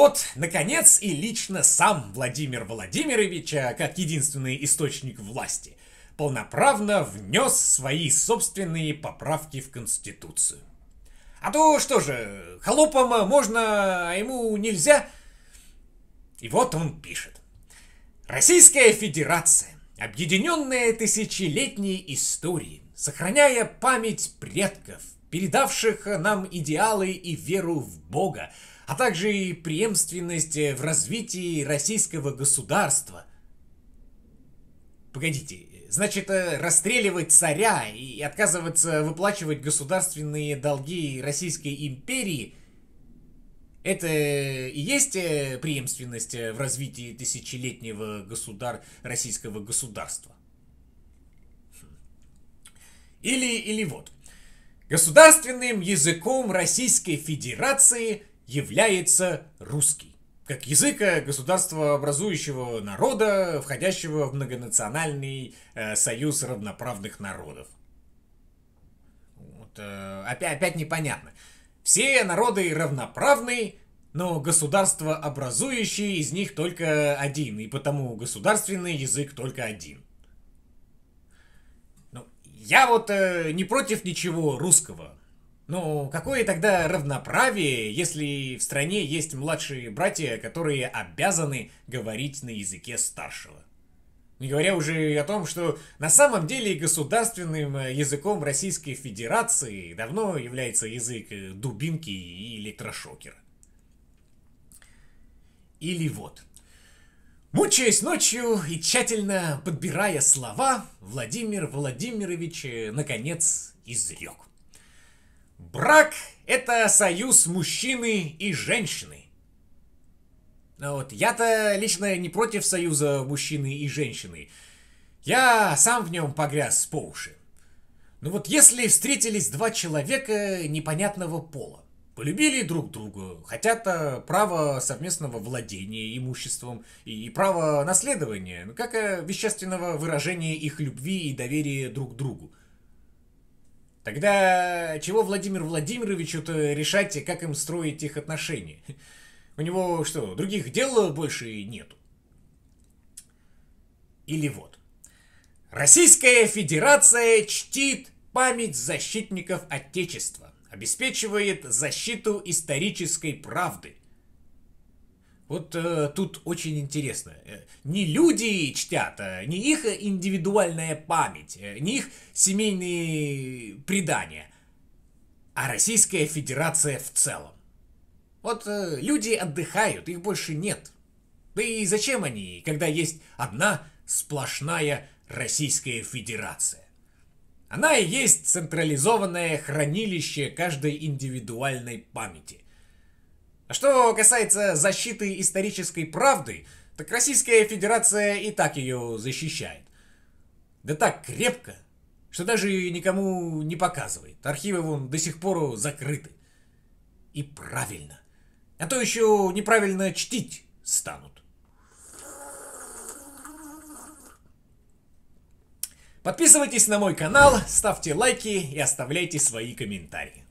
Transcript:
вот, наконец, и лично сам Владимир Владимирович, э, как единственный источник власти, полноправно внес свои собственные поправки в Конституцию. А то что же, холопом можно, а ему нельзя? И вот он пишет. Российская Федерация, объединенная тысячелетней историей, сохраняя память предков, передавших нам идеалы и веру в Бога, а также и преемственность в развитии российского государства. Погодите, значит, э, расстреливать царя и отказываться выплачивать государственные долги Российской империи – это и есть э, преемственность э, в развитии тысячелетнего государ... российского государства? Хм. Или, или вот – Государственным языком Российской Федерации является русский. Как языка э, государства образующего народа, входящего в многонациональный э, союз равноправных народов. Вот, э, опять, опять непонятно. Все народы равноправны, но государство образующее из них только один, и потому государственный язык только один. Я вот э, не против ничего русского. Но какое тогда равноправие, если в стране есть младшие братья, которые обязаны говорить на языке старшего? Не говоря уже о том, что на самом деле государственным э, языком Российской Федерации давно является язык э, дубинки и электрошокера. Или вот – Мучаясь ночью и тщательно подбирая слова, Владимир Владимирович э, наконец изрек. Брак – это союз мужчины и женщины. А вот я-то лично не против союза мужчины и женщины. Я сам в нем погряз по уши. Но ну вот если встретились два человека непонятного пола, полюбили друг друга, хотят э, право совместного владения имуществом и право наследования, ну как и э, вещественного выражения их любви и доверия друг другу. Тогда чего Владимир Владимировичу-то решать, как им строить их отношения? У него что, других дел больше нету? Или вот. Российская Федерация чтит память защитников Отечества обеспечивает защиту исторической правды. Вот э, тут очень интересно. Э, не люди чтят, а не их индивидуальная память, э, не их семейные предания, а Российская Федерация в целом. Вот э, люди отдыхают, их больше нет. Да и зачем они, когда есть одна сплошная Российская Федерация? Она и есть централизованное хранилище каждой индивидуальной памяти. А что касается защиты исторической правды, так Российская Федерация и так ее защищает. Да так крепко, что даже никому не показывает. Архивы вон до сих пор закрыты. И правильно. А то еще неправильно чтить станут. Подписывайтесь на мой канал, ставьте лайки и оставляйте свои комментарии.